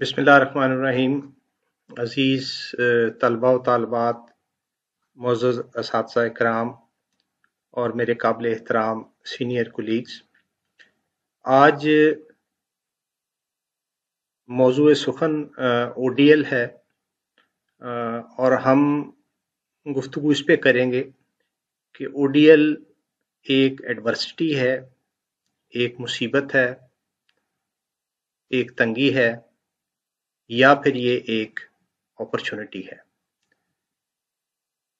बसमीम अज़ीज़ तलबा व तालबात मोज़ इस कराम और मेरे काबिल एहतराम सीनियर कोलीग्स आज मौजू सुखन ओ डी एल है और हम गुफ्तु इस पर करेंगे कि ओ डी एल एक एडवर्सिटी है एक मुसीबत है एक तंगी है या फिर ये एक अपॉर्चुनिटी है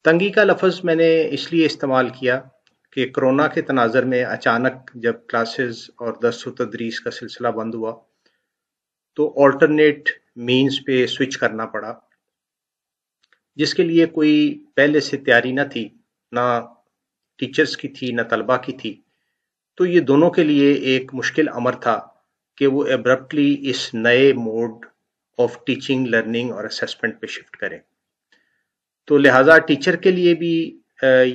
तंगी का लफ्ज मैंने इसलिए इस्तेमाल किया कि कोरोना के तनाजर में अचानक जब क्लासेस और दस तदरीस का सिलसिला बंद हुआ तो ऑल्टरनेट मीन्स पे स्विच करना पड़ा जिसके लिए कोई पहले से तैयारी ना थी ना टीचर्स की थी ना तलबा की थी तो ये दोनों के लिए एक मुश्किल अमर था कि वो एब्रप्टली इस नए मोड ऑफ टीचिंग लर्निंग और असेसमेंट पे शिफ्ट करें तो लिहाजा टीचर के लिए भी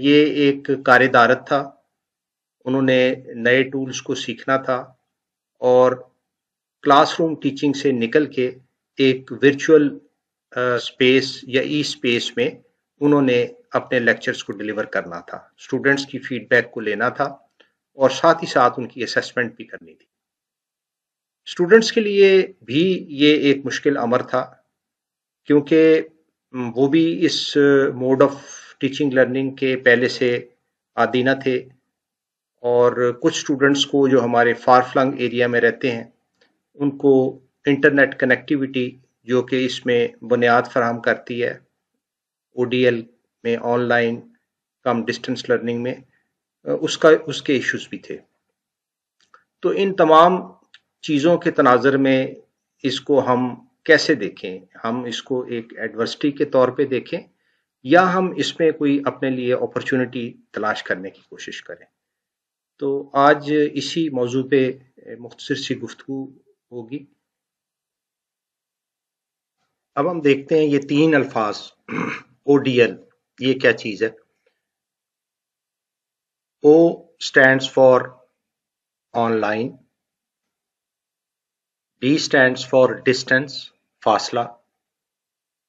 ये एक कार्यदारत था उन्होंने नए टूल्स को सीखना था और क्लासरूम टीचिंग से निकल के एक वर्चुअल स्पेस या ई स्पेस में उन्होंने अपने लेक्चर्स को डिलीवर करना था स्टूडेंट्स की फीडबैक को लेना था और साथ ही साथ उनकी असेसमेंट भी करनी थी स्टूडेंट्स के लिए भी ये एक मुश्किल अमर था क्योंकि वो भी इस मोड ऑफ टीचिंग लर्निंग के पहले से आदि न थे और कुछ स्टूडेंट्स को जो हमारे फार फ्लंग एरिया में रहते हैं उनको इंटरनेट कनेक्टिविटी जो कि इसमें बुनियाद फराहम करती है ओ में ऑनलाइन कम डिस्टेंस लर्निंग में उसका उसके इश्यूज भी थे तो इन तमाम चीज़ों के तनाजर में इसको हम कैसे देखें हम इसको एक एडवर्सिटी के तौर पे देखें या हम इसमें कोई अपने लिए अपॉर्चुनिटी तलाश करने की कोशिश करें तो आज इसी मौजू पे मुख्तर सी गुफ्तु होगी अब हम देखते हैं ये तीन अल्फाज ओ डी एल ये क्या चीज़ है O stands for online D stands for distance फासला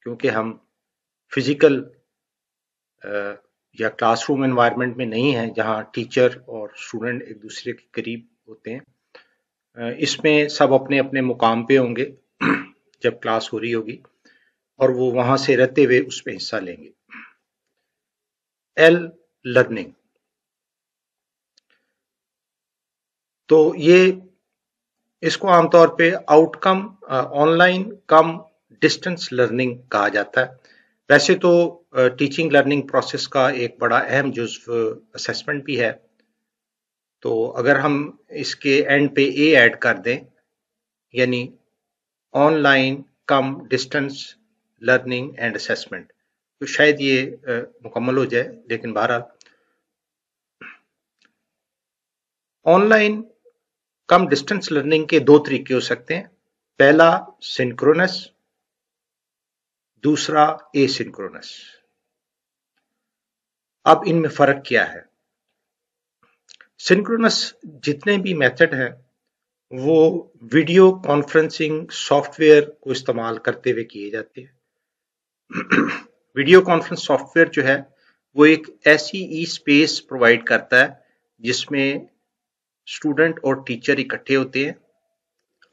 क्योंकि हम फिजिकल या क्लासरूम एनवायरनमेंट में नहीं है जहां टीचर और स्टूडेंट एक दूसरे के करीब होते हैं इसमें सब अपने अपने मुकाम पे होंगे जब क्लास हो रही होगी और वो वहां से रहते हुए उसमें हिस्सा लेंगे एल लर्निंग तो ये इसको आमतौर पे outcome online cum distance learning कहा जाता है वैसे तो टीचिंग लर्निंग प्रोसेस का एक बड़ा अहम जुज्व असेसमेंट भी है तो अगर हम इसके एंड पे ए ऐड कर दें यानी online cum distance learning and assessment तो शायद ये मुकम्मल हो जाए लेकिन बहरहाल ऑनलाइन कम डिस्टेंस लर्निंग के दो तरीके हो सकते हैं पहला सिंक्रोनस दूसरा ए सिंक्रोनस अब इनमें फर्क क्या है सिंक्रोनस जितने भी मेथड हैं वो वीडियो कॉन्फ्रेंसिंग सॉफ्टवेयर को इस्तेमाल करते हुए किए जाते हैं वीडियो कॉन्फ्रेंस सॉफ्टवेयर जो है वो एक ऐसी ई स्पेस प्रोवाइड करता है जिसमें स्टूडेंट और टीचर इकट्ठे होते हैं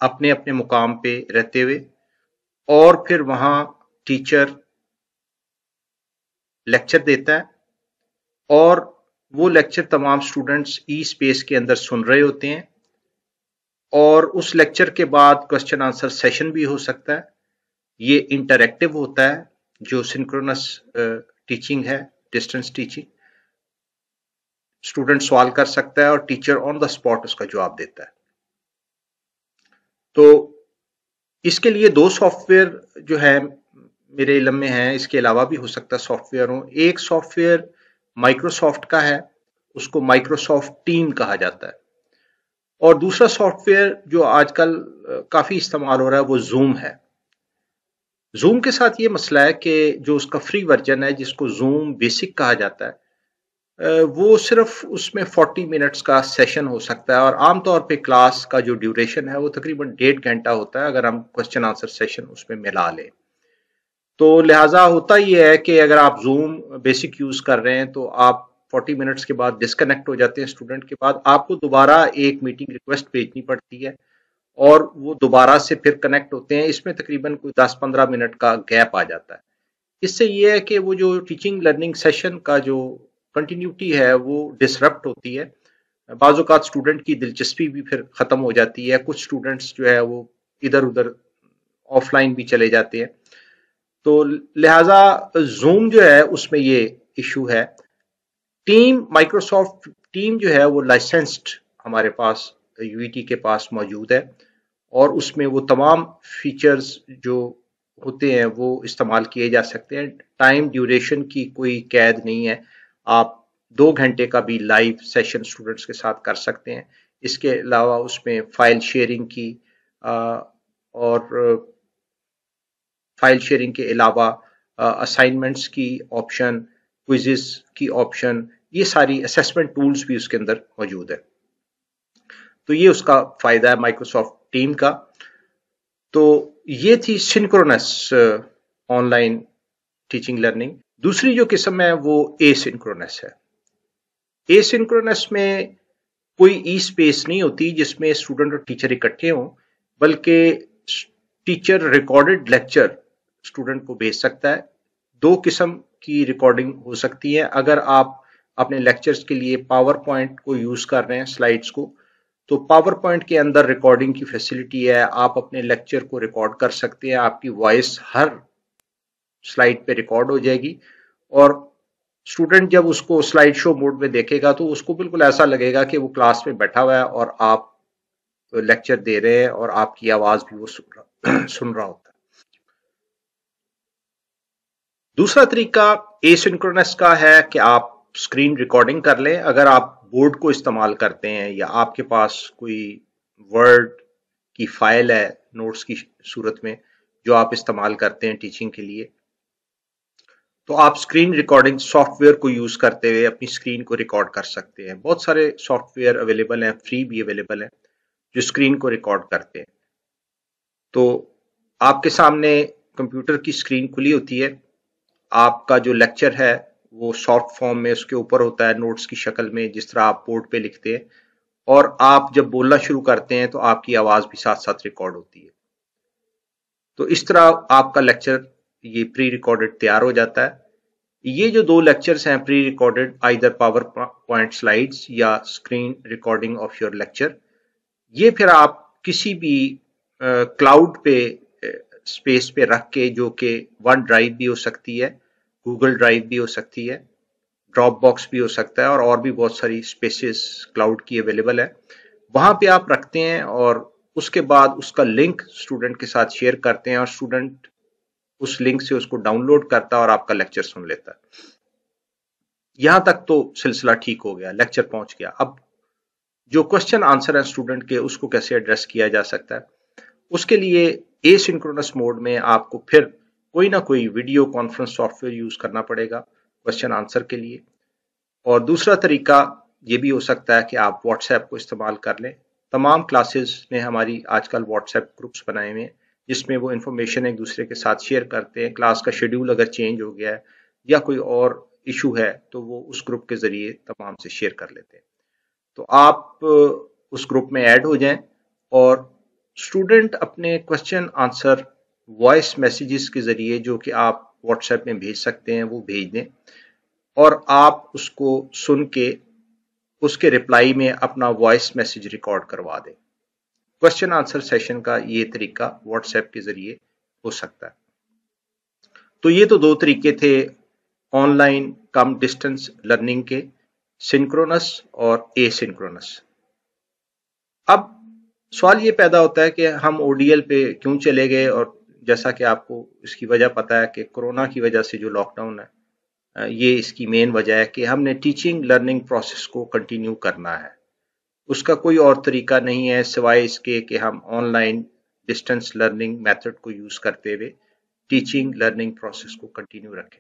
अपने अपने मुकाम पे रहते हुए और फिर वहाँ टीचर लेक्चर देता है और वो लेक्चर तमाम स्टूडेंट्स ई स्पेस के अंदर सुन रहे होते हैं और उस लेक्चर के बाद क्वेश्चन आंसर सेशन भी हो सकता है ये इंटरेक्टिव होता है जो सिंक्रोनस टीचिंग है डिस्टेंस टीचिंग स्टूडेंट सवाल कर सकता है और टीचर ऑन द स्पॉट उसका जवाब देता है तो इसके लिए दो सॉफ्टवेयर जो है मेरे इलम में है इसके अलावा भी हो सकता है सॉफ्टवेयर हो एक सॉफ्टवेयर माइक्रोसॉफ्ट का है उसको माइक्रोसॉफ्ट टीम कहा जाता है और दूसरा सॉफ्टवेयर जो आजकल काफ़ी इस्तेमाल हो रहा है वो जूम है जूम के साथ ये मसला है कि जो उसका फ्री वर्जन है जिसको जूम बेसिक कहा जाता है वो सिर्फ उसमें 40 मिनट्स का सेशन हो सकता है और आमतौर पे क्लास का जो ड्यूरेशन है वो तकरीबन डेढ़ घंटा होता है अगर हम क्वेश्चन आंसर सेशन उसमें मिला लें तो लिहाजा होता ही है कि अगर आप जूम बेसिक यूज़ कर रहे हैं तो आप 40 मिनट्स के बाद डिस्कनेक्ट हो जाते हैं स्टूडेंट के बाद आपको दोबारा एक मीटिंग रिक्वेस्ट भेजनी पड़ती है और वो दोबारा से फिर कनेक्ट होते हैं इसमें तकरीबन कोई 10-15 मिनट का गैप आ जाता है इससे ये है कि वो जो टीचिंग लर्निंग सेशन का जो कंटिन्यूटी है वो डिसरप्ट होती है बाजूकात स्टूडेंट की दिलचस्पी भी फिर ख़त्म हो जाती है कुछ स्टूडेंट्स जो है वो इधर उधर ऑफलाइन भी चले जाते हैं तो लिहाजा जूम जो है उसमें ये इशू है टीम माइक्रोसॉफ्ट टीम जो है वो लाइसेंस्ड हमारे पास यूईटी e के पास मौजूद है और उसमें वो तमाम फीचर्स जो होते हैं वो इस्तेमाल किए जा सकते हैं टाइम ड्यूरेशन की कोई कैद नहीं है आप दो घंटे का भी लाइव सेशन स्टूडेंट्स के साथ कर सकते हैं इसके अलावा उसमें फाइल शेयरिंग की और फाइल शेयरिंग के अलावा असाइनमेंट्स की ऑप्शन क्विजेस की ऑप्शन ये सारी असेसमेंट टूल्स भी उसके अंदर मौजूद है तो ये उसका फायदा है माइक्रोसॉफ्ट टीम का तो ये थी सिंक्रोनस ऑनलाइन टीचिंग लर्निंग दूसरी जो किस्म है वो सिंक्रोनस है सिंक्रोनस में कोई ई स्पेस नहीं होती जिसमें स्टूडेंट और टीचर इकट्ठे हों बल्कि टीचर रिकॉर्डेड लेक्चर स्टूडेंट को भेज सकता है दो किस्म की रिकॉर्डिंग हो सकती है अगर आप अपने लेक्चर्स के लिए पावर पॉइंट को यूज़ कर रहे हैं स्लाइड्स को तो पावर पॉइंट के अंदर रिकॉर्डिंग की फैसिलिटी है आप अपने लेक्चर को रिकॉर्ड कर सकते हैं आपकी वॉइस हर स्लाइड पे रिकॉर्ड हो जाएगी और स्टूडेंट जब उसको स्लाइड शो मोड में देखेगा तो उसको बिल्कुल ऐसा लगेगा कि वो क्लास में बैठा हुआ है और आप लेक्चर दे रहे हैं और आपकी आवाज भी वो सुन रहा सुन रहा होता है दूसरा तरीका एसिंक्रोनस का है कि आप स्क्रीन रिकॉर्डिंग कर लें अगर आप बोर्ड को इस्तेमाल करते हैं या आपके पास कोई वर्ड की फाइल है नोट्स की सूरत में जो आप इस्तेमाल करते हैं टीचिंग के लिए तो आप स्क्रीन रिकॉर्डिंग सॉफ्टवेयर को यूज़ करते हुए अपनी स्क्रीन को रिकॉर्ड कर सकते हैं बहुत सारे सॉफ्टवेयर अवेलेबल हैं फ्री भी अवेलेबल हैं जो स्क्रीन को रिकॉर्ड करते हैं तो आपके सामने कंप्यूटर की स्क्रीन खुली होती है आपका जो लेक्चर है वो सॉफ्ट फॉर्म में उसके ऊपर होता है नोट्स की शक्ल में जिस तरह आप बोर्ड पे लिखते हैं और आप जब बोलना शुरू करते हैं तो आपकी आवाज़ भी साथ साथ रिकॉर्ड होती है तो इस तरह आपका लेक्चर ये प्री रिकॉर्डेड तैयार हो जाता है ये जो दो लेक्चर्स हैं pre recorded either power point slides या screen recording of your lecture ये फिर आप किसी भी क्लाउड पे स्पेस पे रख के जो कि वन ड्राइव भी हो सकती है गूगल ड्राइव भी हो सकती है ड्रॉप बॉक्स भी हो सकता है और और भी बहुत सारी स्पेसेस क्लाउड की अवेलेबल है वहाँ पे आप रखते हैं और उसके बाद उसका लिंक स्टूडेंट के साथ शेयर करते हैं और स्टूडेंट उस लिंक से उसको डाउनलोड करता और आपका लेक्चर सुन लेता यहां तक तो सिलसिला ठीक हो गया लेक्चर पहुंच गया अब जो क्वेश्चन आंसर है स्टूडेंट के उसको कैसे एड्रेस किया जा सकता है उसके लिए एसिंक्रोनस मोड में आपको फिर कोई ना कोई वीडियो कॉन्फ्रेंस सॉफ्टवेयर यूज करना पड़ेगा क्वेश्चन आंसर के लिए और दूसरा तरीका ये भी हो सकता है कि आप व्हाट्सएप को इस्तेमाल कर लें तमाम क्लासेस में हमारी आजकल व्हाट्सएप ग्रुप्स बनाए हुए हैं जिसमें वो इन्फॉर्मेशन एक दूसरे के साथ शेयर करते हैं क्लास का शेड्यूल अगर चेंज हो गया है या कोई और इशू है तो वो उस ग्रुप के ज़रिए तमाम से शेयर कर लेते हैं तो आप उस ग्रुप में ऐड हो जाएं और स्टूडेंट अपने क्वेश्चन आंसर वॉइस मैसेजेस के ज़रिए जो कि आप व्हाट्सएप में भेज सकते हैं वो भेज दें और आप उसको सुन के उसके रिप्लाई में अपना वॉइस मैसेज रिकॉर्ड करवा दें क्वेश्चन आंसर सेशन का ये तरीका व्हाट्सएप के जरिए हो सकता है तो ये तो दो तरीके थे ऑनलाइन कम डिस्टेंस लर्निंग के सिंक्रोनस और एसिंक्रोनस अब सवाल ये पैदा होता है कि हम ओडीएल पे क्यों चले गए और जैसा कि आपको इसकी वजह पता है कि कोरोना की वजह से जो लॉकडाउन है ये इसकी मेन वजह है कि हमने टीचिंग लर्निंग प्रोसेस को कंटिन्यू करना है उसका कोई और तरीका नहीं है सिवाय इसके कि हम ऑनलाइन डिस्टेंस लर्निंग मेथड को यूज़ करते हुए टीचिंग लर्निंग प्रोसेस को कंटिन्यू रखें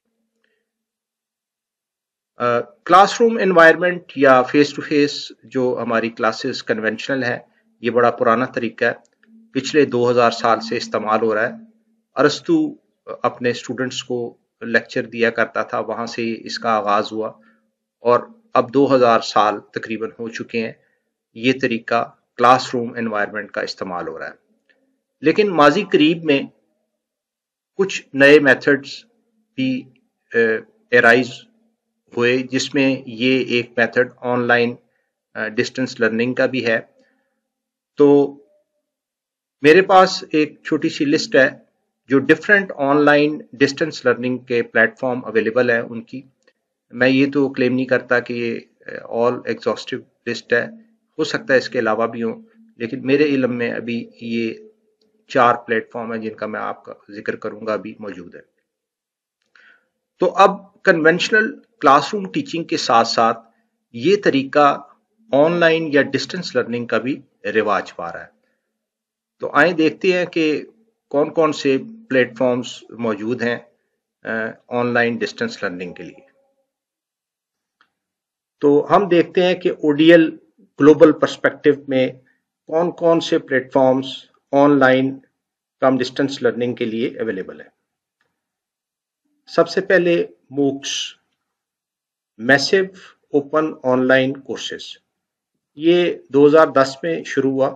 क्लासरूम uh, एनवायरनमेंट या फेस टू फेस जो हमारी क्लासेस कन्वेंशनल है ये बड़ा पुराना तरीका है पिछले 2000 साल से इस्तेमाल हो रहा है अरस्तु अपने स्टूडेंट्स को लेक्चर दिया करता था वहाँ से इसका आगाज़ हुआ और अब 2000 साल तकरीबन हो चुके हैं ये तरीका क्लासरूम एनवायरनमेंट का इस्तेमाल हो रहा है लेकिन माजी करीब में कुछ नए मेथड्स भी एराइज हुए जिसमें ये एक मेथड ऑनलाइन डिस्टेंस लर्निंग का भी है तो मेरे पास एक छोटी सी लिस्ट है जो डिफरेंट ऑनलाइन डिस्टेंस लर्निंग के प्लेटफॉर्म अवेलेबल है उनकी मैं ये तो क्लेम नहीं करता कि ये ऑल एग्जॉस्टिव लिस्ट है हो सकता है इसके अलावा भी हो लेकिन मेरे इलम में अभी ये चार प्लेटफॉर्म है जिनका मैं आपका जिक्र करूंगा अभी मौजूद है तो अब कन्वेंशनल क्लासरूम टीचिंग के साथ साथ ये तरीका ऑनलाइन या डिस्टेंस लर्निंग का भी रिवाज पा रहा है तो आए देखते हैं कि कौन कौन से प्लेटफॉर्म्स मौजूद हैं ऑनलाइन डिस्टेंस लर्निंग के लिए तो हम देखते हैं कि ओडीएल ग्लोबल परस्पेक्टिव में कौन कौन से platforms online cum distance learning के लिए अवेलेबल है सबसे पहले MOOCs massive open online courses ये 2010 में शुरू हुआ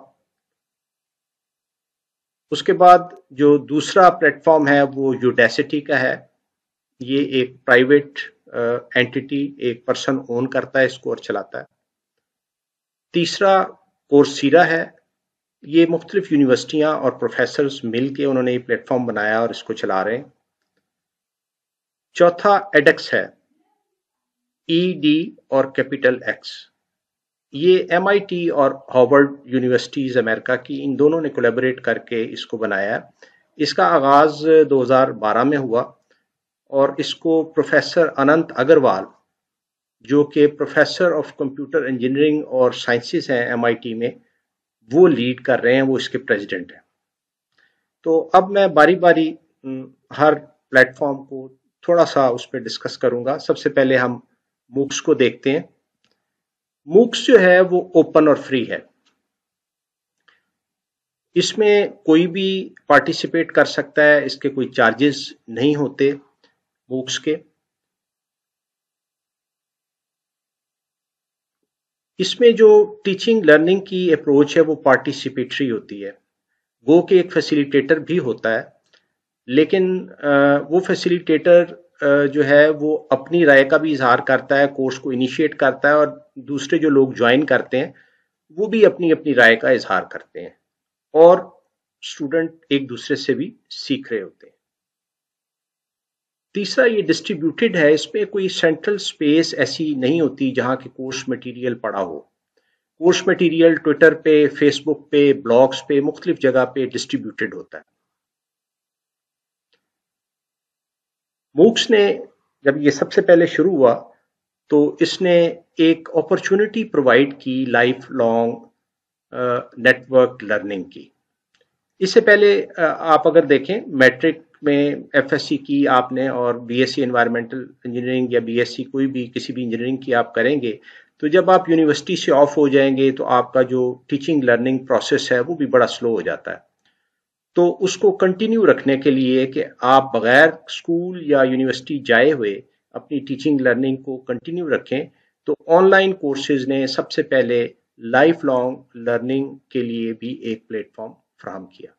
उसके बाद जो दूसरा प्लेटफॉर्म है वो यूडेसिटी का है ये एक प्राइवेट एंटिटी एक पर्सन ओन करता है इसको और चलाता है तीसरा कोर्सीरा है ये मुख्तलिफ यूनिवर्सिटियाँ और प्रोफेसर मिल के उन्होंने ये प्लेटफॉर्म बनाया और इसको चला रहे हैं चौथा एडेक्स है ई e डी और कैपिटल एक्स ये एम आई टी और हॉवर्ड यूनिवर्सिटीज़ अमेरिका की इन दोनों ने कोलेबोरेट करके इसको बनाया इसका आगाज़ 2012 में हुआ और इसको प्रोफेसर अनंत अग्रवाल जो कि प्रोफेसर ऑफ कंप्यूटर इंजीनियरिंग और साइंसेस हैं एमआईटी में वो लीड कर रहे हैं वो इसके प्रेसिडेंट हैं तो अब मैं बारी बारी हर प्लेटफॉर्म को थोड़ा सा उस पर डिस्कस करूंगा सबसे पहले हम मूक्स को देखते हैं मूक्स जो है वो ओपन और फ्री है इसमें कोई भी पार्टिसिपेट कर सकता है इसके कोई चार्जेस नहीं होते मूक्स के इसमें जो टीचिंग लर्निंग की अप्रोच है वो पार्टिसिपेटरी होती है वो के एक फैसिलिटेटर भी होता है लेकिन वो फैसिलिटेटर जो है वो अपनी राय का भी इजहार करता है कोर्स को इनिशिएट करता है और दूसरे जो लोग ज्वाइन करते हैं वो भी अपनी अपनी राय का इजहार करते हैं और स्टूडेंट एक दूसरे से भी सीख रहे होते हैं तीसरा ये डिस्ट्रीब्यूटेड है इसमें कोई सेंट्रल स्पेस ऐसी नहीं होती जहाँ के कोर्स मटेरियल पड़ा हो कोर्स मटेरियल ट्विटर पे फेसबुक पे ब्लॉग्स पे मुख्तलिफ जगह पे डिस्ट्रीब्यूटेड होता है मूक्स ने जब ये सबसे पहले शुरू हुआ तो इसने एक अपॉर्चुनिटी प्रोवाइड की लाइफ लॉन्ग नेटवर्क लर्निंग की इससे पहले uh, आप अगर देखें मैट्रिक में एफ की आपने और बीएससी एनवायरमेंटल इंजीनियरिंग या बीएससी कोई भी किसी भी इंजीनियरिंग की आप करेंगे तो जब आप यूनिवर्सिटी से ऑफ हो जाएंगे तो आपका जो टीचिंग लर्निंग प्रोसेस है वो भी बड़ा स्लो हो जाता है तो उसको कंटिन्यू रखने के लिए कि आप बगैर स्कूल या यूनिवर्सिटी जाए हुए अपनी टीचिंग लर्निंग को कंटिन्यू रखें तो ऑनलाइन कोर्सेज ने सबसे पहले लाइफ लॉन्ग लर्निंग के लिए भी एक प्लेटफॉर्म फ्राहम किया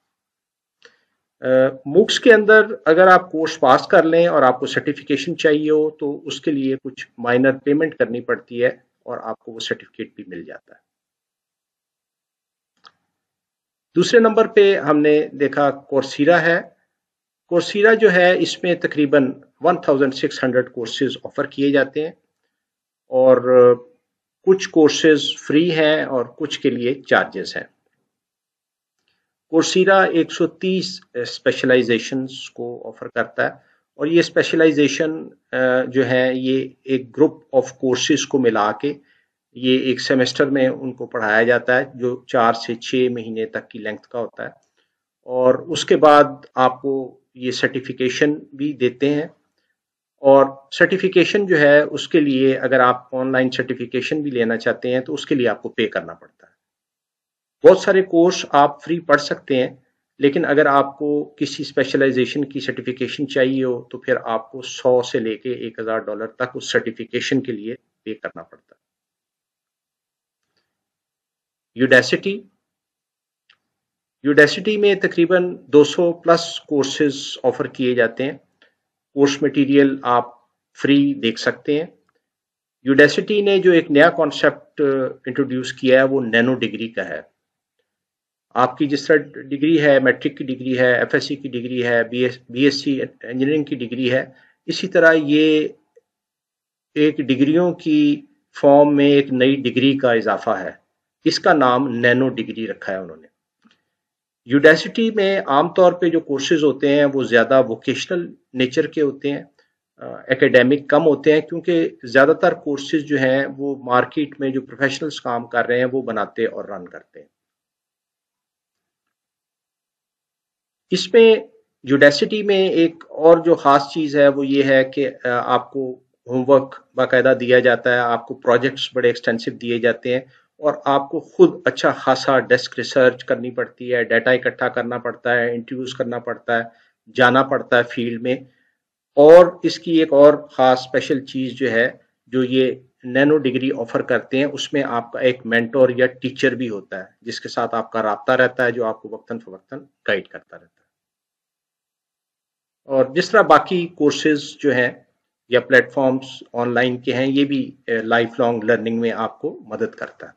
मुक्स के अंदर अगर आप कोर्स पास कर लें और आपको सर्टिफिकेशन चाहिए हो तो उसके लिए कुछ माइनर पेमेंट करनी पड़ती है और आपको वो सर्टिफिकेट भी मिल जाता है दूसरे नंबर पे हमने देखा कोर्सीरा है कोर्सीरा जो है इसमें तकरीबन 1600 कोर्सेज ऑफर किए जाते हैं और कुछ कोर्सेज फ्री हैं और कुछ के लिए चार्जेस हैं कोर्सीरा 130 स्पेशलाइजेशंस को ऑफर करता है और ये स्पेशलाइजेशन uh, जो है ये एक ग्रुप ऑफ कोर्सेज को मिला के ये एक सेमेस्टर में उनको पढ़ाया जाता है जो चार से छः महीने तक की लेंथ का होता है और उसके बाद आपको ये सर्टिफिकेशन भी देते हैं और सर्टिफिकेशन जो है उसके लिए अगर आप ऑनलाइन सर्टिफिकेशन भी लेना चाहते हैं तो उसके लिए आपको पे करना पड़ता है बहुत सारे कोर्स आप फ्री पढ़ सकते हैं लेकिन अगर आपको किसी स्पेशलाइजेशन की सर्टिफिकेशन चाहिए हो तो फिर आपको 100 से लेके 1000 डॉलर तक उस सर्टिफिकेशन के लिए पे करना पड़ता है यूडेसिटी यूडेसिटी में तकरीबन 200 प्लस कोर्सेज ऑफर किए जाते हैं कोर्स मटेरियल आप फ्री देख सकते हैं यूडेसिटी ने जो एक नया कॉन्सेप्ट इंट्रोड्यूस uh, किया है वो नैनो डिग्री का है आपकी जिस तरह डिग्री है मैट्रिक की डिग्री है एफएससी की डिग्री है B S B S C engineering की डिग्री है इसी तरह ये एक डिग्रियों की फॉर्म में एक नई डिग्री का इजाफा है इसका नाम नैनो डिग्री रखा है उन्होंने यूडेसिटी में आमतौर पे जो कोर्सेज होते हैं वो ज़्यादा वोकेशनल नेचर के होते हैं एकेडमिक कम होते हैं क्योंकि ज़्यादातर कोर्सेज जो हैं वो मार्केट में जो प्रोफेशनल्स काम कर रहे हैं वो बनाते और रन करते हैं इसमें जुडेसिटी में एक और जो ख़ास चीज़ है वो ये है कि आपको होमवर्क बाकायदा दिया जाता है आपको प्रोजेक्ट्स बड़े एक्सटेंसिव दिए जाते हैं और आपको खुद अच्छा खासा डेस्क रिसर्च करनी पड़ती है डाटा इकट्ठा करना पड़ता है इंटरव्यूज़ करना पड़ता है जाना पड़ता है फील्ड में और इसकी एक और ख़ास स्पेशल चीज़ जो है जो ये नैनो डिग्री ऑफर करते हैं उसमें आपका एक मेंटोर या टीचर भी होता है जिसके साथ आपका रबता रहता है जो आपको वक्ता फ़वक्ता गाइड करता रहता है और जिस तरह बाकी कोर्सेज जो है या प्लेटफॉर्म्स ऑनलाइन के हैं ये भी लाइफ लॉन्ग लर्निंग में आपको मदद करता है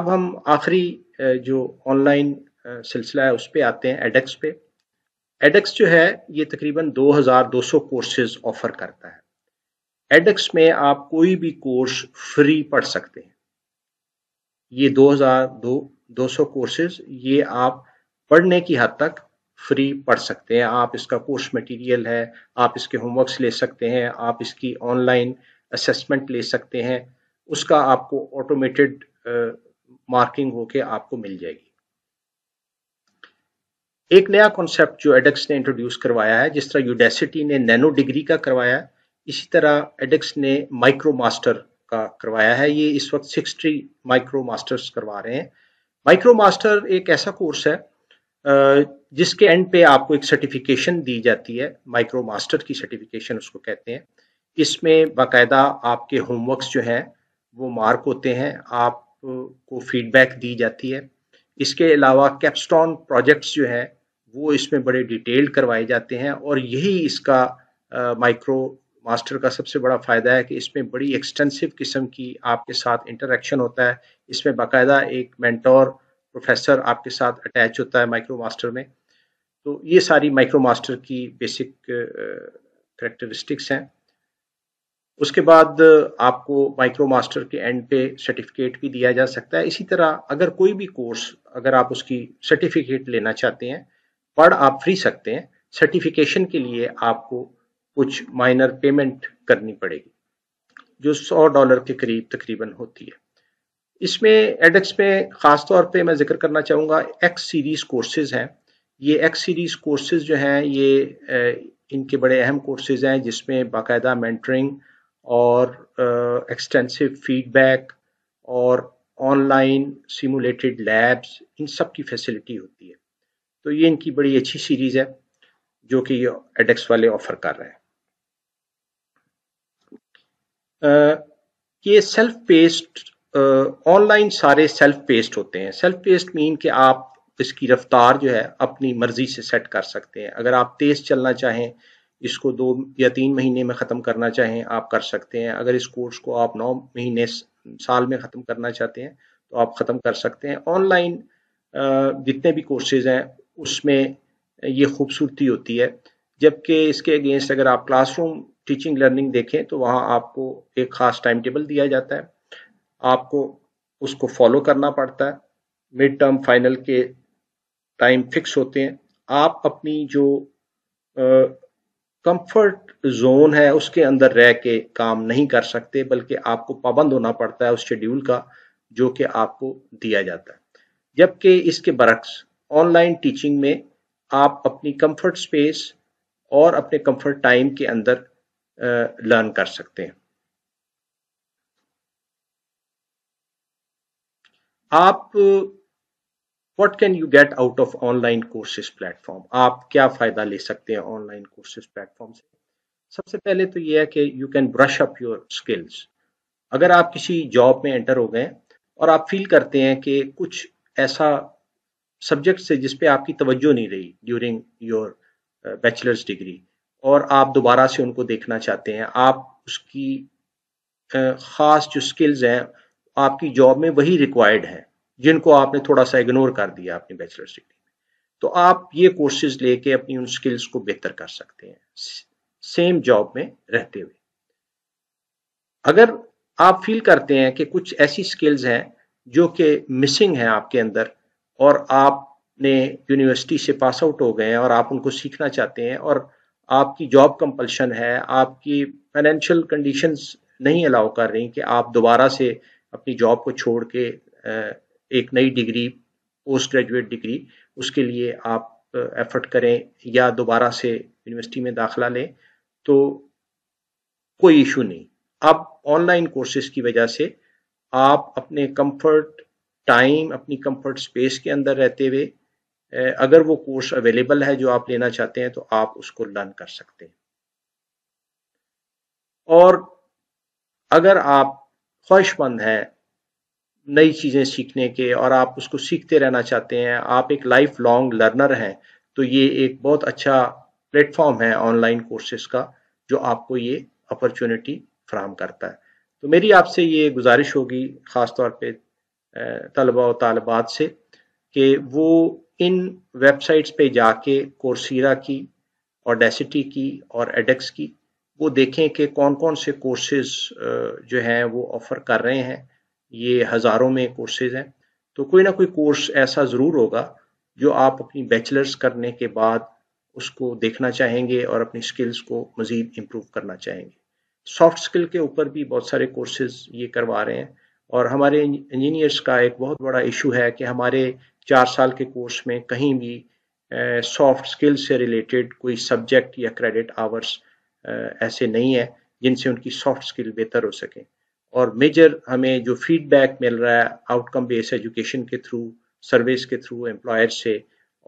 अब हम आखिरी जो ऑनलाइन सिलसिला है उस पर आते हैं एडेक्स पे एडेक्स जो है ये तकरीबन 2200 कोर्सेज ऑफर करता है एडेक्स में आप कोई भी कोर्स फ्री पढ़ सकते हैं ये 2200 कोर्सेज ये आप पढ़ने की हद तक फ्री पढ़ सकते हैं आप इसका कोर्स मटेरियल है आप इसके होमवर्क्स ले सकते हैं आप इसकी ऑनलाइन असेसमेंट ले सकते हैं उसका आपको ऑटोमेटेड मार्किंग होके आपको मिल जाएगी एक नया कॉन्सेप्ट जो एडेक्स ने इंट्रोड्यूस करवाया है जिस तरह यूडेसिटी ने नैनो डिग्री का करवाया है इसी तरह एडेक्स ने माइक्रो मास्टर का करवाया है ये इस वक्त सिक्सटी माइक्रो मास्टर्स करवा रहे हैं माइक्रो मास्टर एक ऐसा कोर्स है जिसके एंड पे आपको एक सर्टिफिकेशन दी जाती है माइक्रो मास्टर की सर्टिफिकेशन उसको कहते हैं इसमें बाकायदा आपके होमवर्क्स जो हैं वो मार्क होते हैं आपको फीडबैक दी जाती है इसके अलावा कैप्स्टॉन प्रोजेक्ट्स जो हैं वो इसमें बड़े डिटेल करवाए जाते हैं और यही इसका माइक्रो मास्टर का सबसे बड़ा फ़ायदा है कि इसमें बड़ी एक्सटेंसिव किस्म की आपके साथ इंटरेक्शन होता है इसमें बाकायदा एक मैंटोर प्रोफेसर आपके साथ अटैच होता है माइक्रो मास्टर में तो ये सारी माइक्रो मास्टर की बेसिक करेक्टरिस्टिक्स हैं उसके बाद आपको माइक्रो मास्टर के एंड पे सर्टिफिकेट भी दिया जा सकता है इसी तरह अगर कोई भी कोर्स अगर आप उसकी सर्टिफिकेट लेना चाहते हैं पढ़ आप फ्री सकते हैं सर्टिफिकेशन के लिए आपको कुछ माइनर पेमेंट करनी पड़ेगी जो 100 डॉलर के करीब तकरीबन होती है इसमें एडेक्स में ख़ास तौर पे मैं जिक्र करना चाहूँगा एक्स सीरीज़ कोर्सेज़ हैं ये एक्स सीरीज कोर्सेज जो हैं ये इनके बड़े अहम कोर्सेज हैं जिसमें बाकायदा मेंटरिंग और एक्सटेंसिव फीडबैक और ऑनलाइन सिमुलेटेड लैब्स इन सब की फैसिलिटी होती है तो ये इनकी बड़ी अच्छी सीरीज़ है जो कि ये एडेक्स वाले ऑफर कर रहे हैं आ, ये सेल्फ पेस्ड ऑनलाइन सारे सेल्फ पेस्ड होते हैं सेल्फ पेस्ड मीन कि आप इसकी रफ्तार जो है अपनी मर्जी से सेट कर सकते हैं अगर आप तेज़ चलना चाहें इसको दो या तीन महीने में ख़त्म करना चाहें आप कर सकते हैं अगर इस कोर्स को आप नौ महीने साल में ख़त्म करना चाहते हैं तो आप ख़त्म कर सकते हैं ऑनलाइन जितने भी कोर्सेज हैं उसमें ये खूबसूरती होती है जबकि इसके अगेंस्ट अगर आप क्लासरूम टीचिंग लर्निंग देखें तो वहाँ आपको एक ख़ास टाइम टेबल दिया जाता है आपको उसको फॉलो करना पड़ता है मिड टर्म फाइनल के टाइम फिक्स होते हैं आप अपनी जो कंफर्ट जोन है उसके अंदर रह के काम नहीं कर सकते बल्कि आपको पाबंद होना पड़ता है उस शेड्यूल का जो कि आपको दिया जाता है जबकि इसके बरक्स ऑनलाइन टीचिंग में आप अपनी कंफर्ट स्पेस और अपने कंफर्ट टाइम के अंदर लर्न कर सकते हैं आप what can you get out of online courses platform आप क्या फ़ायदा ले सकते हैं ऑनलाइन कोर्सेज प्लेटफॉर्म से सबसे पहले तो ये है कि you can brush up your skills अगर आप किसी जॉब में एंटर हो गए और आप फील करते हैं कि कुछ ऐसा सब्जेक्ट से जिसपे आपकी तवज्जो नहीं रही ड्यूरिंग योर बैचलर्स डिग्री और आप दोबारा से उनको देखना चाहते हैं आप उसकी uh, ख़ास जो स्किल्स हैं आपकी जॉब में वही रिक्वायर्ड है जिनको आपने थोड़ा सा इग्नोर कर दिया अपनी बैचलर्स डिग्री में तो आप ये कोर्सेज लेके अपनी उन स्किल्स को बेहतर कर सकते हैं सेम जॉब में रहते हुए अगर आप फील करते हैं कि कुछ ऐसी स्किल्स हैं जो कि मिसिंग हैं आपके अंदर और आपने यूनिवर्सिटी से पास आउट हो गए हैं और आप उनको सीखना चाहते हैं और आपकी जॉब कंपल्शन है आपकी फाइनेंशियल कंडीशंस नहीं अलाउ कर रही कि आप दोबारा से अपनी जॉब को छोड़ के एक नई डिग्री पोस्ट ग्रेजुएट डिग्री उसके लिए आप एफर्ट करें या दोबारा से यूनिवर्सिटी में दाखिला लें तो कोई इशू नहीं अब ऑनलाइन कोर्सेज की वजह से आप अपने कंफर्ट टाइम अपनी कंफर्ट स्पेस के अंदर रहते हुए अगर वो कोर्स अवेलेबल है जो आप लेना चाहते हैं तो आप उसको लर्न कर सकते हैं और अगर आप ख्वाहिशमंद हैं नई चीज़ें सीखने के और आप उसको सीखते रहना चाहते हैं आप एक लाइफ लॉन्ग लर्नर हैं तो ये एक बहुत अच्छा प्लेटफॉर्म है ऑनलाइन कोर्सेज का जो आपको ये अपॉर्चुनिटी फ्राहम करता है तो मेरी आपसे ये गुजारिश होगी ख़ास तौर पे तलबा और तलबात से कि वो इन वेबसाइट्स पे जाके कोर्सीरा की ऑडेसिटी की और एडेक्स की वो देखें कि कौन कौन से कोर्सेज जो हैं वो ऑफ़र कर रहे हैं ये हज़ारों में कोर्सेज हैं तो कोई ना कोई कोर्स ऐसा ज़रूर होगा जो आप अपनी बैचलर्स करने के बाद उसको देखना चाहेंगे और अपनी स्किल्स को मज़ीद इम्प्रूव करना चाहेंगे सॉफ्ट स्किल के ऊपर भी बहुत सारे कोर्सेज ये करवा रहे हैं और हमारे इंजीनियर्स का एक बहुत बड़ा इशू है कि हमारे चार साल के कोर्स में कहीं भी सॉफ्ट स्किल से रिलेटेड कोई सब्जेक्ट या क्रेडिट आवर्स ऐसे नहीं है जिनसे उनकी सॉफ्ट स्किल बेहतर हो सके और मेजर हमें जो फीडबैक मिल रहा है आउटकम बेस्ड एजुकेशन के थ्रू सर्विस के थ्रू एम्प्लॉयर से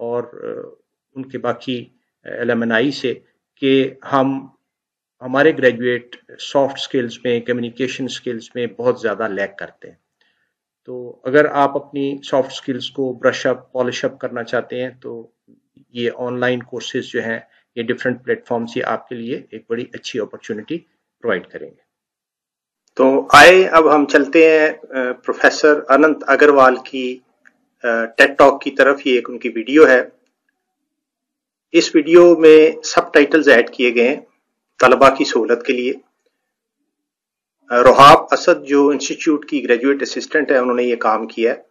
और uh, उनके बाकी एलमनाई uh, से कि हम हमारे ग्रेजुएट सॉफ्ट स्किल्स में कम्युनिकेशन स्किल्स में बहुत ज़्यादा लैक करते हैं तो अगर आप अपनी सॉफ्ट स्किल्स को ब्रश अप पॉलिश अप करना चाहते हैं तो ये ऑनलाइन कोर्सेज जो हैं ये डिफरेंट प्लेटफॉर्म्स ये आपके लिए एक बड़ी अच्छी अपॉर्चुनिटी प्रोवाइड करेंगे तो आए अब हम चलते हैं प्रोफेसर अनंत अग्रवाल की टेट टॉक की तरफ ये एक उनकी वीडियो है इस वीडियो में सब टाइटल्स ऐड किए गए हैं तलबा की सहूलत के लिए रोहाब असद जो इंस्टीट्यूट की ग्रेजुएट असिस्टेंट है उन्होंने ये काम किया है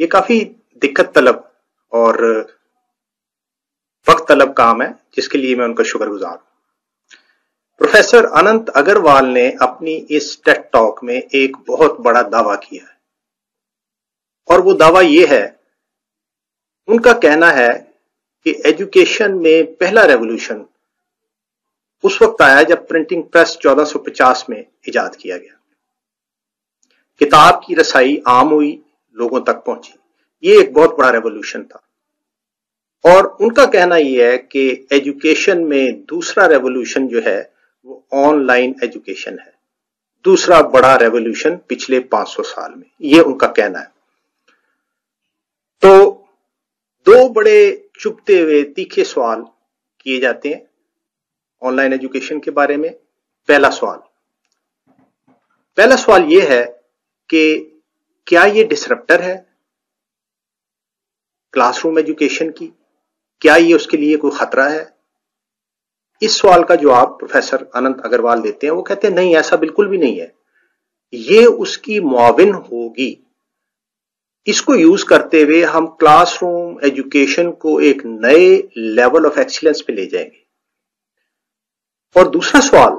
ये काफ़ी दिक्कत तलब और वक्त तलब काम है जिसके लिए मैं उनका शुक्रगुजार हूं प्रोफेसर अनंत अग्रवाल ने अपनी इस टेट टॉक में एक बहुत बड़ा दावा किया है और वो दावा ये है उनका कहना है कि एजुकेशन में पहला रेवोल्यूशन उस वक्त आया जब प्रिंटिंग प्रेस 1450 में इजाद किया गया किताब की रसाई आम हुई लोगों तक पहुंची ये एक बहुत बड़ा रेवोल्यूशन था और उनका कहना यह है कि एजुकेशन में दूसरा रेवोल्यूशन जो है वो ऑनलाइन एजुकेशन है दूसरा बड़ा रेवोल्यूशन पिछले 500 साल में ये उनका कहना है तो दो बड़े चुपते हुए तीखे सवाल किए जाते हैं ऑनलाइन एजुकेशन के बारे में पहला सवाल पहला सवाल यह है कि क्या ये डिसरप्टर है क्लासरूम एजुकेशन की क्या ये उसके लिए कोई खतरा है इस सवाल का जवाब प्रोफेसर अनंत अग्रवाल देते हैं वो कहते हैं नहीं ऐसा बिल्कुल भी नहीं है ये उसकी मुआविन होगी इसको यूज करते हुए हम क्लासरूम एजुकेशन को एक नए लेवल ऑफ एक्सीलेंस पे ले जाएंगे और दूसरा सवाल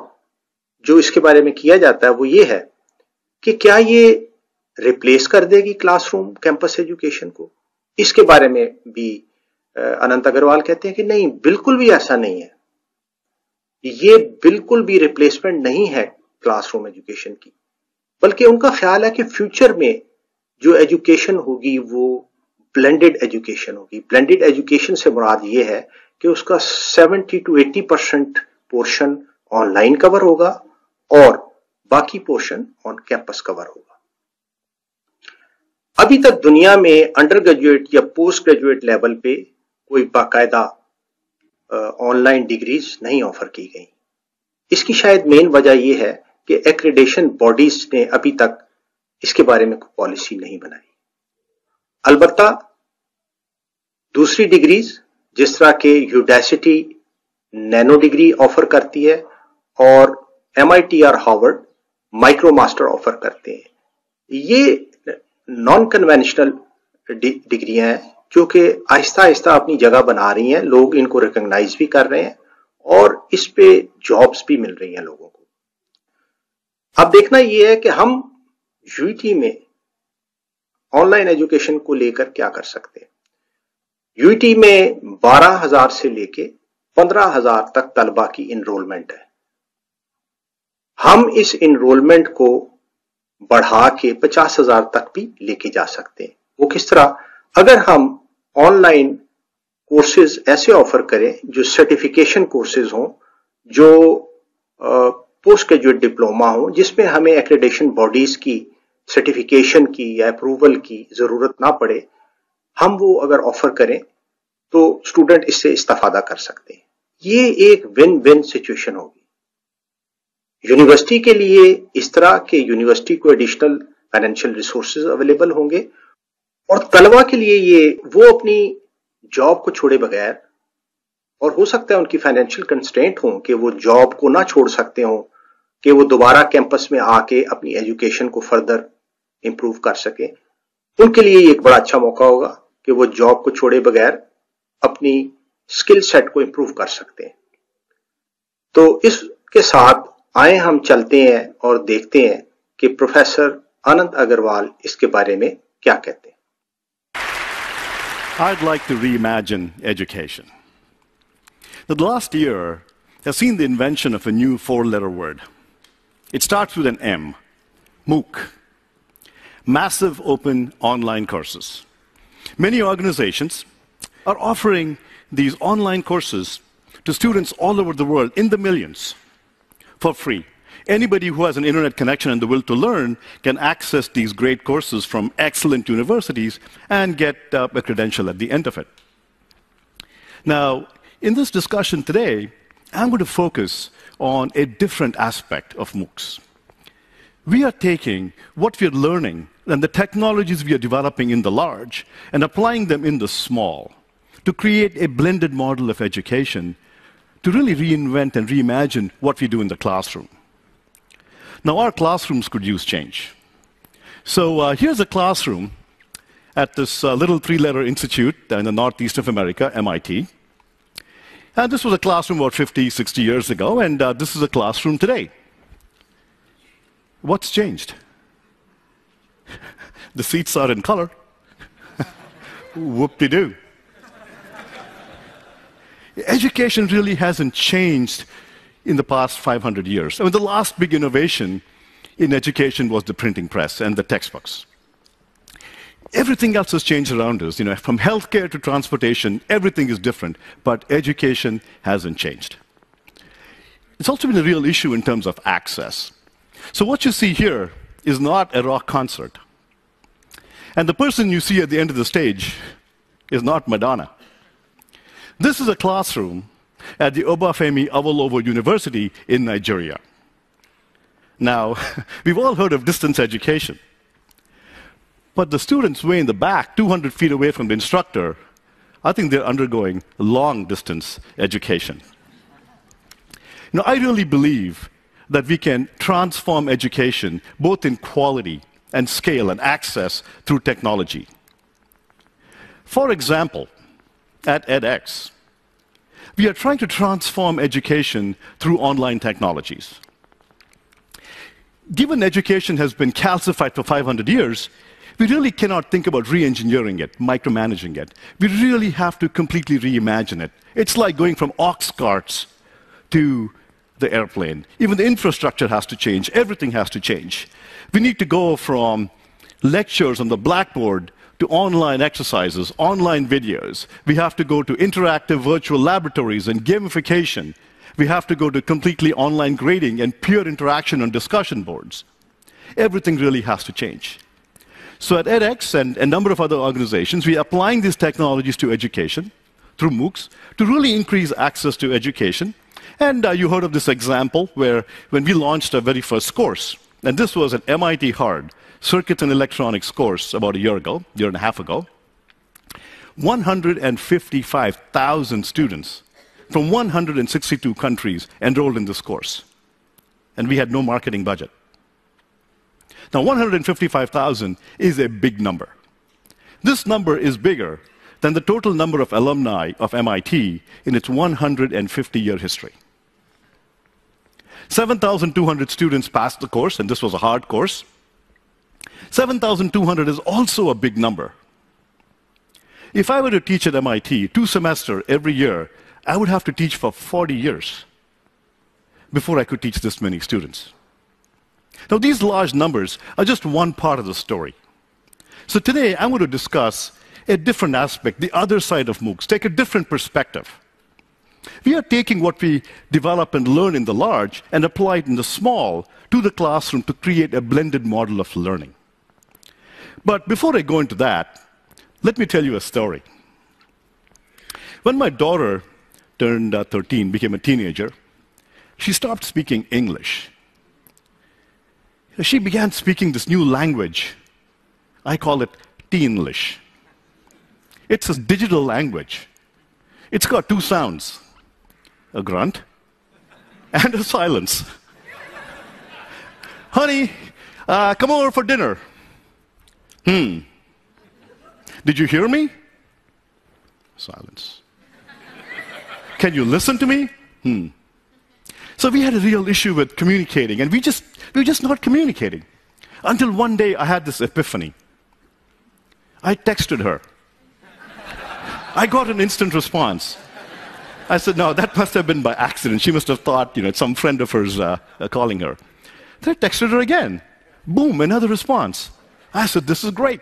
जो इसके बारे में किया जाता है वो ये है कि क्या ये रिप्लेस कर देगी क्लासरूम कैंपस एजुकेशन को इसके बारे में भी अनंत अग्रवाल कहते हैं कि नहीं बिल्कुल भी ऐसा नहीं है ये बिल्कुल भी रिप्लेसमेंट नहीं है क्लासरूम एजुकेशन की बल्कि उनका ख्याल है कि फ्यूचर में जो एजुकेशन होगी वो ब्लेंडेड एजुकेशन होगी ब्लेंडेड एजुकेशन से मुराद ये है कि उसका 70 to 80 percent portion online cover होगा और बाकी पोर्शन ऑन कैंपस कवर होगा अभी तक दुनिया में अंडर ग्रेजुएट या पोस्ट ग्रेजुएट लेवल पे कोई बाकायदा ऑनलाइन डिग्रीज नहीं ऑफर की गई इसकी शायद मेन वजह यह है कि एक्रेडेशन बॉडीज ने अभी तक इसके बारे में कोई पॉलिसी नहीं बनाई अलबत् दूसरी डिग्रीज जिस तरह के यूडेसिटी नैनो डिग्री ऑफर करती है और M I T or Harvard micro master offer करते हैं ये नॉन कन्वेंशनल डिग्रियां हैं क्योंकि आहिस्ता आहिस्ता अपनी जगह बना रही हैं लोग इनको रिकॉग्नाइज भी कर रहे हैं और इस पे जॉब्स भी मिल रही हैं लोगों को अब देखना यह है कि हम यूटी में ऑनलाइन एजुकेशन को लेकर क्या कर सकते हैं यूटी में 12,000 से लेके 15,000 तक तलबा की इनरोलमेंट है हम इस इनरोलमेंट को बढ़ा के 50,000 तक भी लेके जा सकते हैं वो किस तरह अगर हम ऑनलाइन कोर्सेज ऐसे ऑफर करें जो सर्टिफिकेशन कोर्सेज हों जो पोस्ट ग्रेजुएट डिप्लोमा हो जिसमें हमें एक्रेडेशन बॉडीज की सर्टिफिकेशन की या अप्रूवल की ज़रूरत ना पड़े हम वो अगर ऑफर करें तो स्टूडेंट इससे इस्तफादा कर सकते हैं ये एक विन विन सिचुएशन होगी यूनिवर्सिटी के लिए इस तरह के यूनिवर्सिटी को एडिशनल फाइनेंशियल रिसोर्सेज अवेलेबल होंगे और तलबा के लिए ये वो अपनी जॉब को छोड़े बगैर और हो सकता है उनकी फाइनेंशियल कंस्टेंट हो कि वो जॉब को ना छोड़ सकते हो कि वो दोबारा कैंपस में आके अपनी एजुकेशन को फर्दर इंप्रूव कर सके उनके लिए एक बड़ा अच्छा मौका होगा कि वो जॉब को छोड़े बगैर अपनी स्किल सेट को इंप्रूव कर सकते हैं तो इसके साथ आए हम चलते हैं और देखते हैं कि प्रोफेसर अनंत अग्रवाल इसके बारे में क्या कहते हैं I'd like to reimagine education. The last year has seen the invention of a new four letter word. It starts with an M MOOC, Massive Open Online Courses. Many organizations are offering these online courses to students all over the world in the millions for free anybody who has an internet connection and the will to learn can access these great courses from excellent universities and get uh, a credential at the end of it. Now, in this discussion today, I'm going to focus on a different aspect of MOOCs. We are taking what we're learning and the technologies we are developing in the large and applying them in the small to create a blended model of education to really reinvent and reimagine what we do in the classroom. Now, our classrooms could use change. So uh, here's a classroom at this uh, little three-letter institute in the northeast of America, MIT. And this was a classroom about 50, 60 years ago, and uh, this is a classroom today. What's changed? the seats are in color. Whoop-de-doo. Education really hasn't changed in the past 500 years. I mean, the last big innovation in education was the printing press and the textbooks. Everything else has changed around us, you know, from healthcare to transportation, everything is different, but education hasn't changed. It's also been a real issue in terms of access. So what you see here is not a rock concert. And the person you see at the end of the stage is not Madonna. This is a classroom at the Obafemi Awolowo University in Nigeria. Now, we've all heard of distance education, but the students way in the back, 200 feet away from the instructor, I think they're undergoing long distance education. Now, I really believe that we can transform education both in quality and scale and access through technology. For example, at edX, we are trying to transform education through online technologies. Given education has been calcified for 500 years, we really cannot think about re engineering it, micromanaging it. We really have to completely reimagine it. It's like going from ox carts to the airplane. Even the infrastructure has to change, everything has to change. We need to go from lectures on the blackboard to online exercises, online videos. We have to go to interactive virtual laboratories and gamification. We have to go to completely online grading and peer interaction on discussion boards. Everything really has to change. So at edX and a number of other organizations, we are applying these technologies to education through MOOCs to really increase access to education. And uh, you heard of this example where when we launched our very first course, and this was at MIT Hard, circuits and electronics course about a year ago, year and a half ago, 155,000 students from 162 countries enrolled in this course. And we had no marketing budget. Now, 155,000 is a big number. This number is bigger than the total number of alumni of MIT in its 150 year history. 7,200 students passed the course, and this was a hard course. 7,200 is also a big number. If I were to teach at MIT two semesters every year, I would have to teach for 40 years before I could teach this many students. Now, these large numbers are just one part of the story. So today, I'm going to discuss a different aspect, the other side of MOOCs, take a different perspective. We are taking what we develop and learn in the large and apply it in the small to the classroom to create a blended model of learning. But before I go into that, let me tell you a story. When my daughter turned uh, 13, became a teenager, she stopped speaking English. She began speaking this new language. I call it Teenlish. It's a digital language. It's got two sounds a grunt and a silence. Honey, uh, come over for dinner. Hmm. Did you hear me? Silence. Can you listen to me? Hmm. So we had a real issue with communicating, and we just we were just not communicating. Until one day I had this epiphany. I texted her. I got an instant response. I said, no, that must have been by accident. She must have thought, you know, some friend of hers uh, calling her. Then I texted her again. Boom, another response. I said, This is great.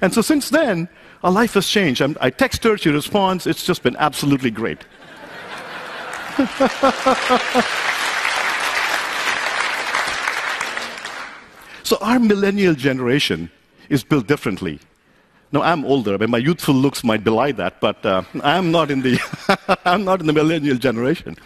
And so since then, our life has changed. I'm, I text her, she responds. It's just been absolutely great. so our millennial generation is built differently. Now I'm older, but my youthful looks might belie that, but uh, I'm, not in the I'm not in the millennial generation.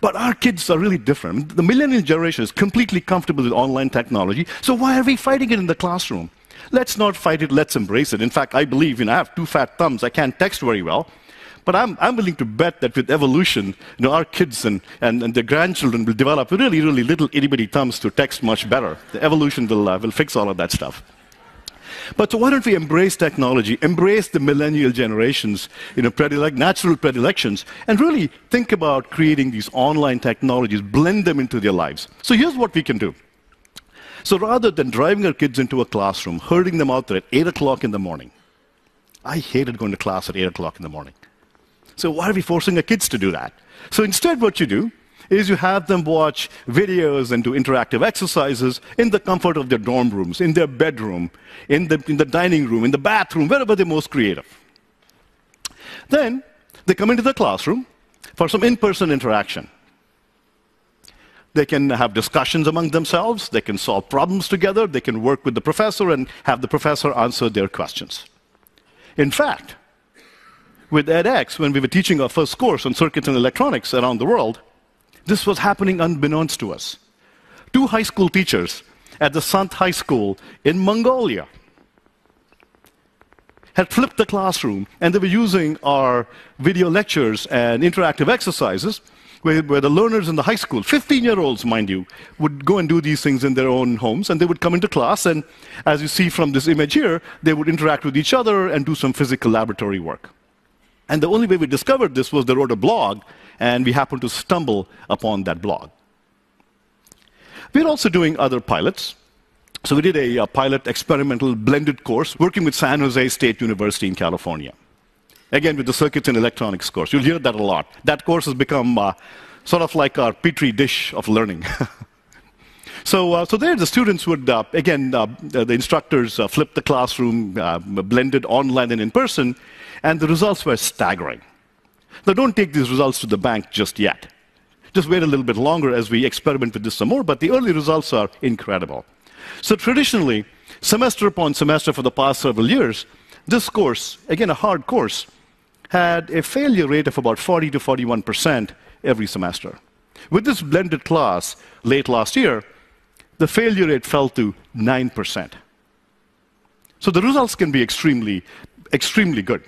But our kids are really different. The millennial generation is completely comfortable with online technology, so why are we fighting it in the classroom? Let's not fight it, let's embrace it. In fact, I believe, you know, I have two fat thumbs, I can't text very well. But I'm, I'm willing to bet that with evolution, you know, our kids and, and, and their grandchildren will develop really, really little itty bitty thumbs to text much better. The evolution will, uh, will fix all of that stuff. But so why don't we embrace technology, embrace the millennial generations, you know, predilect, natural predilections, and really think about creating these online technologies, blend them into their lives. So here's what we can do. So rather than driving our kids into a classroom, herding them out there at 8 o'clock in the morning, I hated going to class at 8 o'clock in the morning. So why are we forcing our kids to do that? So instead, what you do is you have them watch videos and do interactive exercises in the comfort of their dorm rooms, in their bedroom, in the, in the dining room, in the bathroom, wherever they're most creative. Then they come into the classroom for some in-person interaction. They can have discussions among themselves, they can solve problems together, they can work with the professor and have the professor answer their questions. In fact, with edX, when we were teaching our first course on circuits and electronics around the world, this was happening unbeknownst to us. Two high school teachers at the Sant High School in Mongolia had flipped the classroom and they were using our video lectures and interactive exercises where, where the learners in the high school, 15 year olds, mind you, would go and do these things in their own homes and they would come into class and, as you see from this image here, they would interact with each other and do some physical laboratory work. And the only way we discovered this was they wrote a blog and we happened to stumble upon that blog. We're also doing other pilots. So we did a, a pilot experimental blended course working with San Jose State University in California. Again, with the circuits and electronics course. You'll hear that a lot. That course has become uh, sort of like our petri dish of learning. So, uh, so there the students would, uh, again, uh, the instructors uh, flipped the classroom, uh, blended online and in person, and the results were staggering. Now, don't take these results to the bank just yet. Just wait a little bit longer as we experiment with this some more, but the early results are incredible. So, traditionally, semester upon semester for the past several years, this course, again a hard course, had a failure rate of about 40 to 41% every semester. With this blended class late last year, the failure rate fell to 9%. So the results can be extremely, extremely good.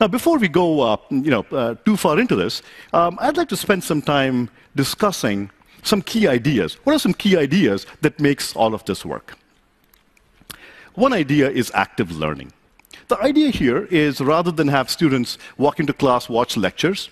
Now, before we go uh, you know, uh, too far into this, um, I'd like to spend some time discussing some key ideas. What are some key ideas that makes all of this work? One idea is active learning. The idea here is rather than have students walk into class, watch lectures,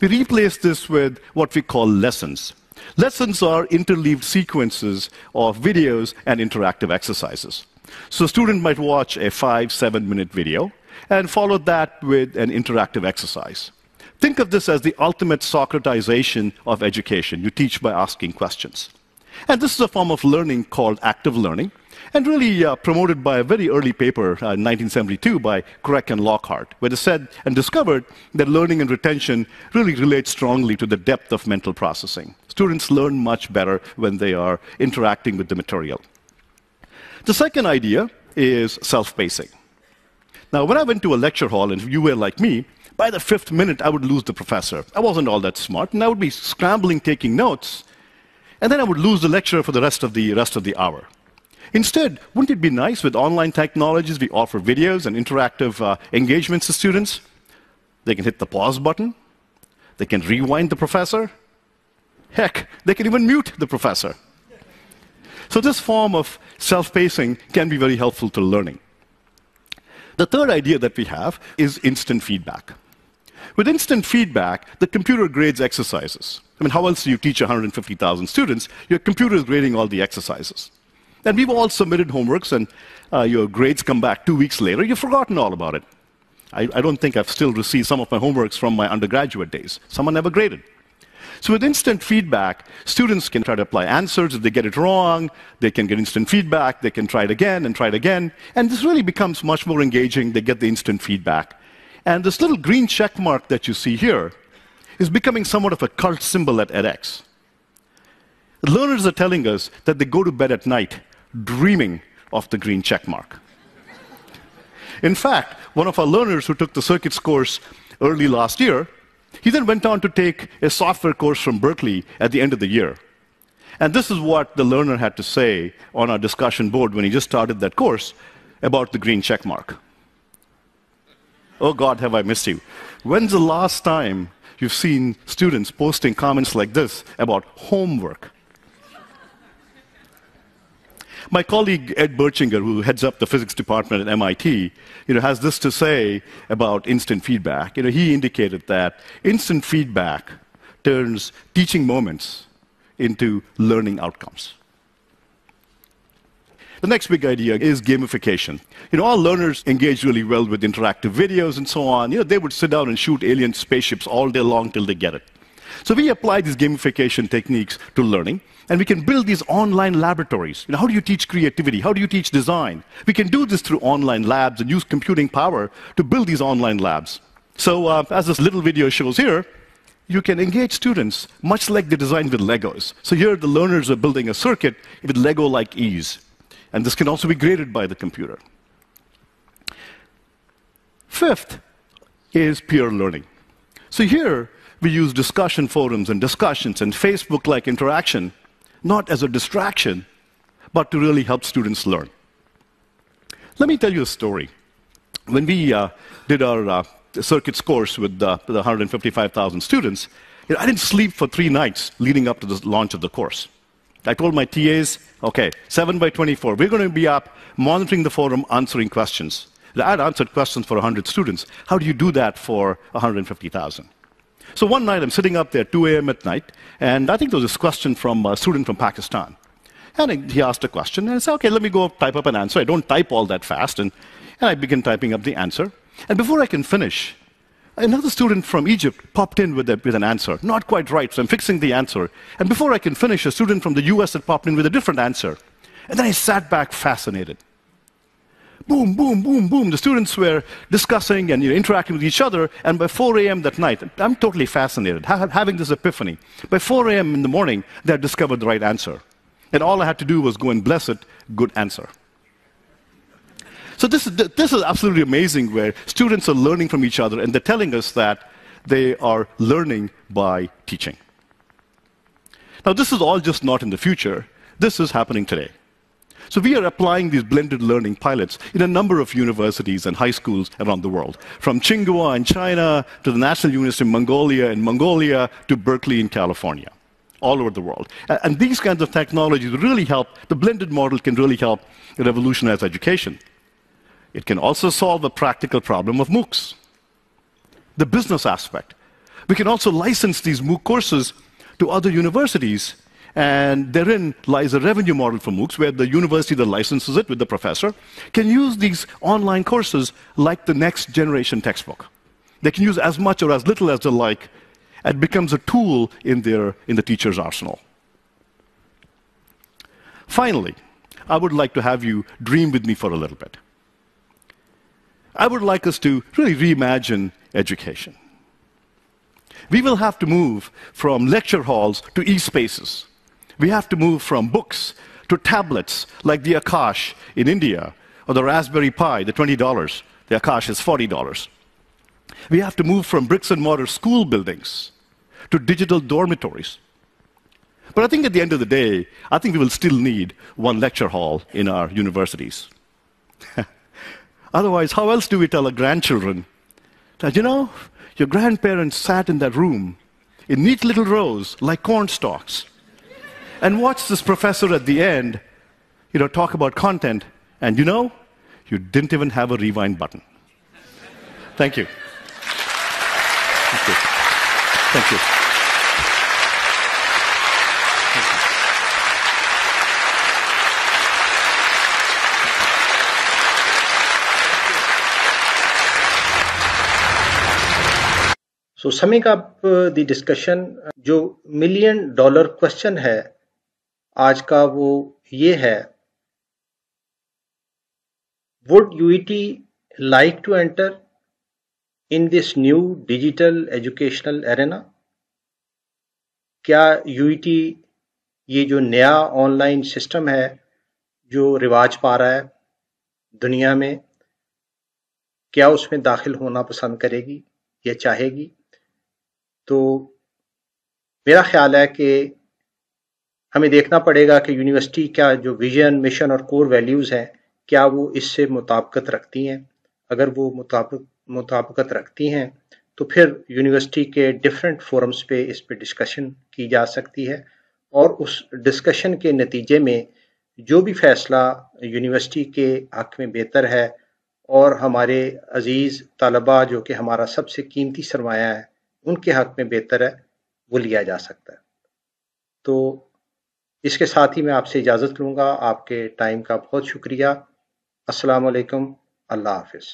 we replace this with what we call lessons. Lessons are interleaved sequences of videos and interactive exercises. So a student might watch a five, seven minute video, and followed that with an interactive exercise. Think of this as the ultimate Socratization of education. You teach by asking questions. And this is a form of learning called active learning, and really uh, promoted by a very early paper uh, in 1972 by Craig and Lockhart, where they said and discovered that learning and retention really relate strongly to the depth of mental processing. Students learn much better when they are interacting with the material. The second idea is self pacing. Now, when I went to a lecture hall, and you were like me, by the fifth minute, I would lose the professor. I wasn't all that smart, and I would be scrambling taking notes, and then I would lose the lecturer for the rest of the rest of the hour. Instead, wouldn't it be nice with online technologies, we offer videos and interactive uh, engagements to students? They can hit the pause button, they can rewind the professor, heck, they can even mute the professor. So this form of self-pacing can be very helpful to learning. The third idea that we have is instant feedback. With instant feedback, the computer grades exercises. I mean, how else do you teach 150,000 students? Your computer is grading all the exercises. And we've all submitted homeworks, and uh, your grades come back two weeks later. You've forgotten all about it. I, I don't think I've still received some of my homeworks from my undergraduate days. Someone never graded. So with instant feedback, students can try to apply answers. If they get it wrong, they can get instant feedback. They can try it again and try it again. And this really becomes much more engaging. They get the instant feedback. And this little green check mark that you see here is becoming somewhat of a cult symbol at edX. Learners are telling us that they go to bed at night dreaming of the green check mark. In fact, one of our learners who took the circuits course early last year he then went on to take a software course from Berkeley at the end of the year. And this is what the learner had to say on our discussion board when he just started that course about the green check mark. Oh God, have I missed you. When's the last time you've seen students posting comments like this about homework? My colleague Ed Birchinger, who heads up the physics department at MIT, you know, has this to say about instant feedback. You know, he indicated that instant feedback turns teaching moments into learning outcomes. The next big idea is gamification. You know, our learners engage really well with interactive videos and so on. You know, they would sit down and shoot alien spaceships all day long till they get it. So we apply these gamification techniques to learning. And we can build these online laboratories. You know, how do you teach creativity? How do you teach design? We can do this through online labs and use computing power to build these online labs. So, uh, as this little video shows here, you can engage students much like they designed with Legos. So, here the learners are building a circuit with Lego like ease. And this can also be graded by the computer. Fifth is peer learning. So, here we use discussion forums and discussions and Facebook like interaction not as a distraction, but to really help students learn. Let me tell you a story. When we uh, did our uh, circuits course with uh, the 155,000 students, you know, I didn't sleep for three nights leading up to the launch of the course. I told my TAs, okay, 7 by 24, we're going to be up monitoring the forum, answering questions. I'd answered questions for 100 students. How do you do that for 150,000? So one night I'm sitting up there, 2 a.m. at night, and I think there was this question from a student from Pakistan. And he asked a question, and I said, okay, let me go type up an answer. I don't type all that fast. And, and I begin typing up the answer. And before I can finish, another student from Egypt popped in with, a, with an answer. Not quite right, so I'm fixing the answer. And before I can finish, a student from the US had popped in with a different answer. And then I sat back fascinated boom, boom, boom, boom. The students were discussing and you know, interacting with each other. And by 4 a.m. that night, I'm totally fascinated, ha having this epiphany. By 4 a.m. in the morning, they had discovered the right answer. And all I had to do was go and bless it, good answer. So this is, this is absolutely amazing where students are learning from each other and they're telling us that they are learning by teaching. Now, this is all just not in the future. This is happening today. So we are applying these blended learning pilots in a number of universities and high schools around the world, from Tsinghua in China to the National University of Mongolia in Mongolia to Berkeley in California, all over the world. And these kinds of technologies really help, the blended model can really help revolutionize education. It can also solve the practical problem of MOOCs, the business aspect. We can also license these MOOC courses to other universities and therein lies a revenue model for MOOCs where the university that licenses it with the professor can use these online courses like the next generation textbook. They can use as much or as little as they like. It becomes a tool in, their, in the teacher's arsenal. Finally, I would like to have you dream with me for a little bit. I would like us to really reimagine education. We will have to move from lecture halls to e spaces we have to move from books to tablets like the Akash in India or the Raspberry Pi, the $20. The Akash is $40. We have to move from bricks and mortar school buildings to digital dormitories. But I think at the end of the day, I think we will still need one lecture hall in our universities. Otherwise, how else do we tell our grandchildren that, you know, your grandparents sat in that room in neat little rows like corn stalks? And watch this professor at the end, you know, talk about content. And you know, you didn't even have a rewind button. Thank you. Thank you. Thank you. So summing up uh, the discussion, uh, जो million-dollar question है आज का वो ये है would टी like to enter in this new digital educational arena क्या टी e ये जो नया ऑनलाइन सिस्टम है जो रिवाज पा रहा है दुनिया में क्या उसमें दाखिल होना पसंद करेगी या चाहेगी तो मेरा ख्याल है कि हमें देखना पड़ेगा कि यूनिवर्सिटी का जो विजन मिशन और कोर वैल्यूज़ हैं क्या वो इससे मुताबकत रखती हैं अगर वो मुताबक मुताबकत रखती हैं तो फिर यूनिवर्सिटी के डिफरेंट फोरम्स पे इस पे डिस्कशन की जा सकती है और उस डिस्कशन के नतीजे में जो भी फैसला यूनिवर्सिटी के हक में बेहतर है और हमारे अजीज़ तलबा जो कि हमारा सबसे कीमती सरमाया है उनके हक में बेहतर है वो लिया जा सकता है तो इसके साथ ही मैं आपसे इजाज़त लूँगा आपके टाइम का बहुत शुक्रिया अस्सलाम वालेकुम अल्लाह हाफिज़